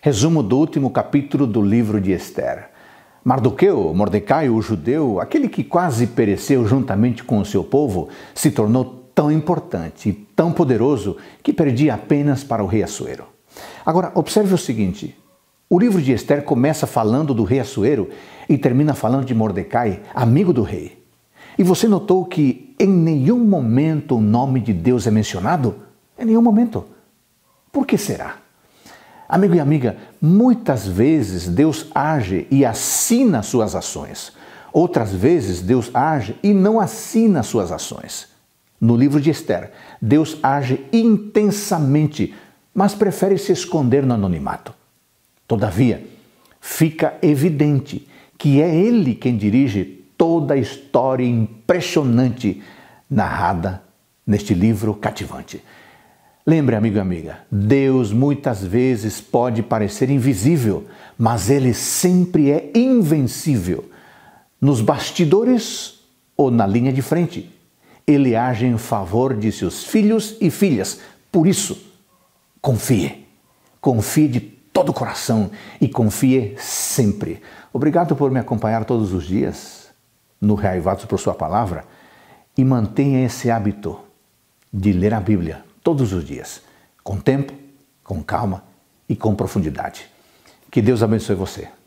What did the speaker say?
Resumo do último capítulo do livro de Esther. Mardoqueu, Mordecai, o judeu, aquele que quase pereceu juntamente com o seu povo, se tornou tão importante e tão poderoso que perdia apenas para o rei Assuero. Agora, observe o seguinte: o livro de Esther começa falando do rei Assuero e termina falando de Mordecai, amigo do rei. E você notou que em nenhum momento o nome de Deus é mencionado? Em nenhum momento. Por que será? Amigo e amiga, muitas vezes Deus age e assina suas ações. Outras vezes Deus age e não assina suas ações. No livro de Esther, Deus age intensamente, mas prefere se esconder no anonimato. Todavia, fica evidente que é ele quem dirige toda a história impressionante narrada neste livro cativante. Lembre, amigo e amiga, Deus muitas vezes pode parecer invisível, mas ele sempre é invencível. Nos bastidores ou na linha de frente, ele age em favor de seus filhos e filhas. Por isso, confie. Confie de todo o coração e confie sempre. Obrigado por me acompanhar todos os dias no Reaivados por Sua Palavra e mantenha esse hábito de ler a Bíblia todos os dias, com tempo, com calma e com profundidade. Que Deus abençoe você.